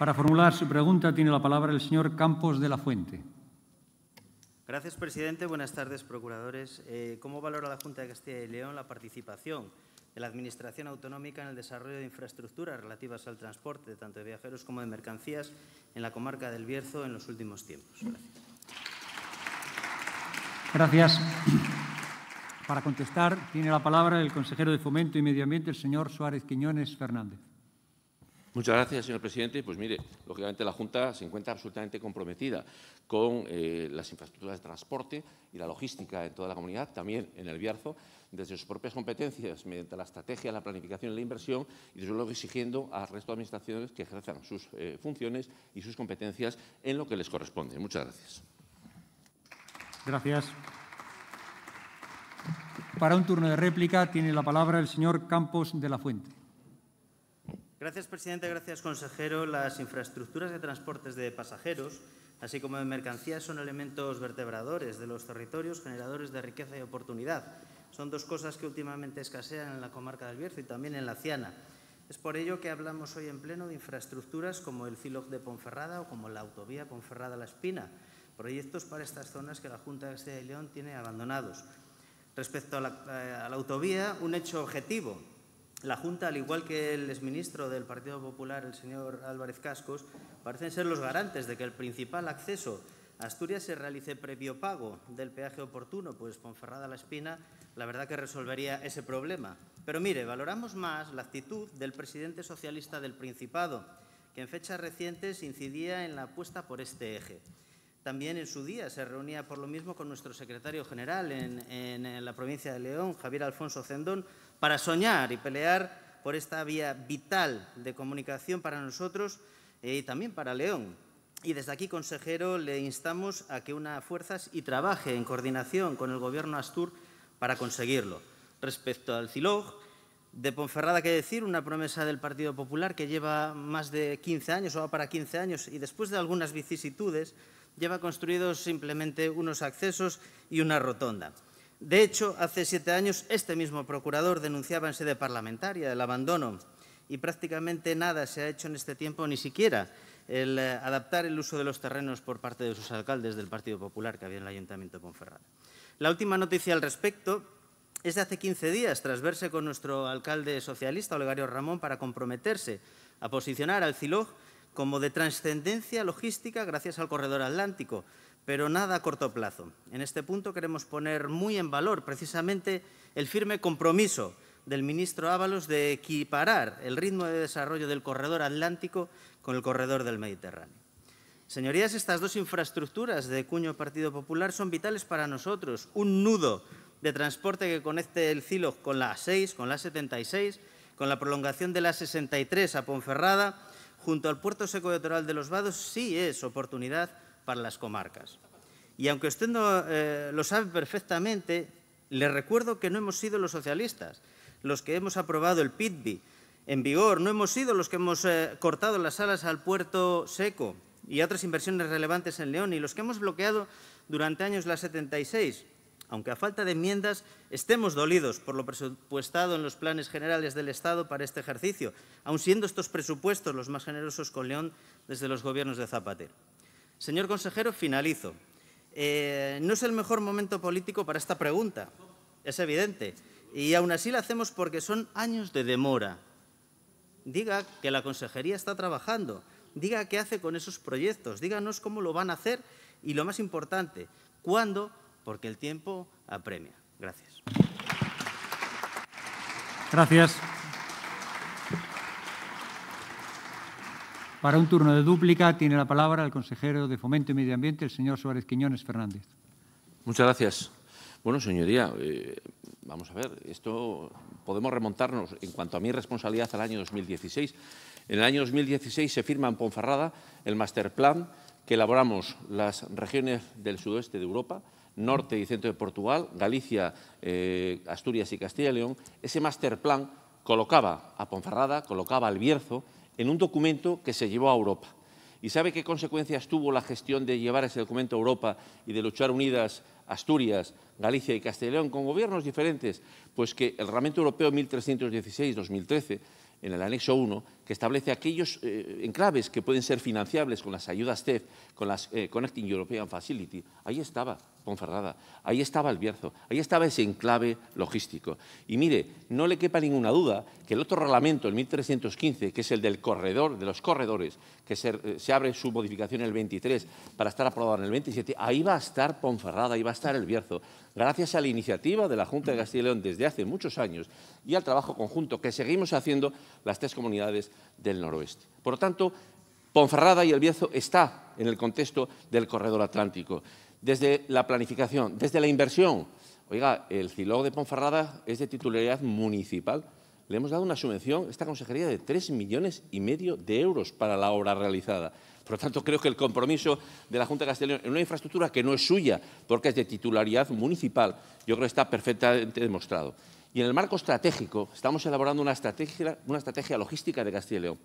Para formular su pregunta tiene la palabra el señor Campos de la Fuente. Gracias, presidente. Buenas tardes, procuradores. Eh, ¿Cómo valora la Junta de Castilla y León la participación de la Administración Autonómica en el desarrollo de infraestructuras relativas al transporte, tanto de viajeros como de mercancías, en la comarca del Bierzo en los últimos tiempos? Gracias. Gracias. Para contestar, tiene la palabra el consejero de Fomento y Medio Ambiente, el señor Suárez Quiñones Fernández. Muchas gracias, señor presidente. Pues mire, lógicamente la Junta se encuentra absolutamente comprometida con eh, las infraestructuras de transporte y la logística en toda la comunidad, también en el Biarzo, desde sus propias competencias, mediante la estrategia, la planificación y la inversión, y desde luego exigiendo al resto de administraciones que ejerzan sus eh, funciones y sus competencias en lo que les corresponde. Muchas gracias. Gracias. Para un turno de réplica tiene la palabra el señor Campos de la Fuente. Gracias, presidente. Gracias, consejero. Las infraestructuras de transportes de pasajeros, así como de mercancías, son elementos vertebradores de los territorios, generadores de riqueza y oportunidad. Son dos cosas que últimamente escasean en la comarca del Bierzo y también en la Ciana. Es por ello que hablamos hoy en pleno de infraestructuras como el filo de Ponferrada o como la autovía Ponferrada-La Espina, proyectos para estas zonas que la Junta de Castilla y León tiene abandonados. Respecto a la eh, autovía, un hecho objetivo, la Junta, al igual que el exministro del Partido Popular, el señor Álvarez Cascos, parecen ser los garantes de que el principal acceso a Asturias se realice previo pago del peaje oportuno, pues Ponferrada la Espina, la verdad que resolvería ese problema. Pero mire, valoramos más la actitud del presidente socialista del Principado, que en fechas recientes incidía en la apuesta por este eje. También en su día se reunía por lo mismo con nuestro secretario general en, la provincia de León, Javier Alfonso Zendón, para soñar y pelear por esta vía vital de comunicación para nosotros eh, y también para León. Y desde aquí, consejero, le instamos a que una fuerzas y trabaje en coordinación con el Gobierno Astur para conseguirlo. Respecto al CILOG, de Ponferrada, que decir, una promesa del Partido Popular que lleva más de 15 años o va para 15 años y después de algunas vicisitudes, lleva construidos simplemente unos accesos y una rotonda. De hecho, hace siete años este mismo procurador denunciaba en sede parlamentaria el abandono y prácticamente nada se ha hecho en este tiempo, ni siquiera el eh, adaptar el uso de los terrenos por parte de sus alcaldes del Partido Popular que había en el Ayuntamiento de Ponferrada. La última noticia al respecto es de hace 15 días, tras verse con nuestro alcalde socialista, Olegario Ramón, para comprometerse a posicionar al CILOG como de trascendencia logística gracias al corredor atlántico, pero nada a corto plazo. En este punto queremos poner muy en valor precisamente el firme compromiso del ministro Ábalos de equiparar el ritmo de desarrollo del corredor atlántico con el corredor del Mediterráneo. Señorías, estas dos infraestructuras de cuño Partido Popular son vitales para nosotros. Un nudo de transporte que conecte el Ciloc con la A6, con la A76, con la prolongación de la 63 a Ponferrada junto al puerto seco Toral de Los Vados sí es oportunidad para las comarcas. Y aunque usted eh, lo sabe perfectamente, le recuerdo que no hemos sido los socialistas los que hemos aprobado el PITBI en vigor, no hemos sido los que hemos eh, cortado las alas al puerto seco y otras inversiones relevantes en León y los que hemos bloqueado durante años la 76 aunque a falta de enmiendas estemos dolidos por lo presupuestado en los planes generales del Estado para este ejercicio, aun siendo estos presupuestos los más generosos con León desde los gobiernos de Zapatero. Señor consejero, finalizo. Eh, no es el mejor momento político para esta pregunta, es evidente, y aún así la hacemos porque son años de demora. Diga que la consejería está trabajando, diga qué hace con esos proyectos, díganos cómo lo van a hacer y, lo más importante, cuándo porque el tiempo apremia. Gracias. Gracias. Para un turno de dúplica tiene la palabra el consejero de Fomento y Medio Ambiente, el señor Suárez Quiñones Fernández. Muchas gracias. Bueno, señoría, eh, vamos a ver, esto podemos remontarnos en cuanto a mi responsabilidad al año 2016. En el año 2016 se firma en Ponferrada el master plan que elaboramos las regiones del sudoeste de Europa, norte y centro de Portugal, Galicia, eh, Asturias y Castilla y León, ese master plan colocaba a Ponferrada, colocaba al Bierzo en un documento que se llevó a Europa. ¿Y sabe qué consecuencias tuvo la gestión de llevar ese documento a Europa y de luchar unidas Asturias, Galicia y Castilla y León con gobiernos diferentes? Pues que el Reglamento Europeo 1316-2013, en el anexo 1, que establece aquellos eh, enclaves que pueden ser financiables con las ayudas TEF, con las eh, Connecting European Facility. Ahí estaba Ponferrada, ahí estaba el Bierzo, ahí estaba ese enclave logístico. Y mire, no le quepa ninguna duda que el otro reglamento, el 1315, que es el del corredor, de los corredores, que se, eh, abre su modificación el 23 para estar aprobado en el 27, ahí va a estar Ponferrada, ahí va a estar el Bierzo. Gracias a la iniciativa de la Junta de Castilla y León desde hace muchos años y al trabajo conjunto que seguimos haciendo las tres comunidades del noroeste. Por lo tanto, Ponferrada y El Bierzo está en el contexto del corredor atlántico. Desde la planificación, desde la inversión. Oiga, el Cilog de Ponferrada es de titularidad municipal. Le hemos dado una subvención, esta consejería, de 3 millones y medio de euros para la obra realizada. Por lo tanto, creo que el compromiso de la Junta de Castellón en una infraestructura que no es suya, porque es de titularidad municipal, yo creo que está perfectamente demostrado. Y en el marco estratégico estamos elaborando una estrategia, logística de Castilla y León,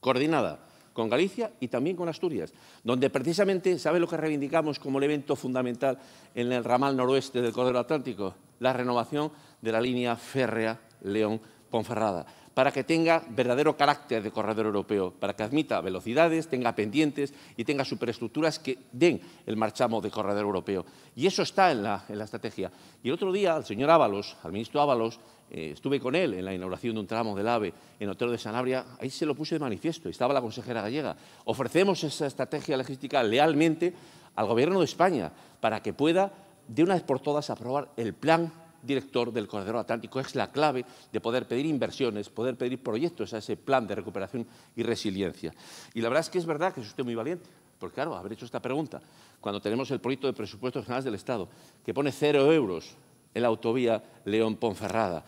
coordinada con Galicia y también con Asturias, donde precisamente, ¿sabe lo que reivindicamos como el evento fundamental en el ramal noroeste del Cordero Atlántico? La renovación de la línea férrea León-Ponferrada para que tenga verdadero carácter de corredor europeo, para que admita velocidades, tenga pendientes y tenga superestructuras que den el marchamo de corredor europeo. Y eso está en la, estrategia. Y el otro día, al señor Ábalos, al ministro Ábalos, eh, estuve con él en la inauguración de un tramo del AVE en Otero de Sanabria, ahí se lo puse de manifiesto, estaba la consejera gallega. Ofrecemos esa estrategia logística lealmente al Gobierno de España para que pueda, de una vez por todas, aprobar el plan director del Corredor Atlántico. Es la clave de poder pedir inversiones, poder pedir proyectos a ese plan de recuperación y resiliencia. Y la verdad es que es verdad que es usted muy valiente, porque claro, haber hecho esta pregunta, cuando tenemos el proyecto de presupuestos generales del Estado, que pone cero euros en la autovía León-Ponferrada,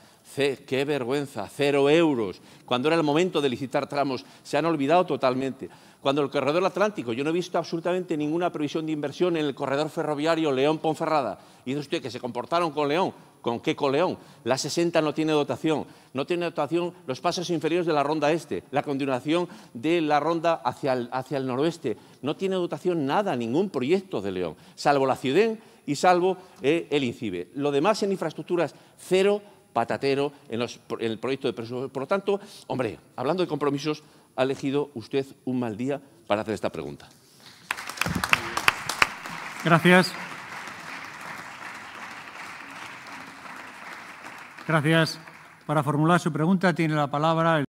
qué vergüenza, cero euros. Cuando era el momento de licitar tramos, se han olvidado totalmente. Cuando el corredor atlántico, yo no he visto absolutamente ninguna previsión de inversión en el corredor ferroviario León-Ponferrada. Y dice usted que se comportaron con León. ¿Con qué coleón? La 60 no tiene dotación. No tiene dotación los pasos inferiores de la ronda este, la continuación de la ronda hacia el, hacia el noroeste. No tiene dotación nada, ningún proyecto de León, salvo la Ciudén y salvo eh, el INCIBE. Lo demás en infraestructuras, cero patatero en, en el proyecto de presupuesto. Por lo tanto, hombre, hablando de compromisos, ha elegido usted un mal día para hacer esta pregunta. Gracias. Gracias. Para formular su pregunta tiene la palabra el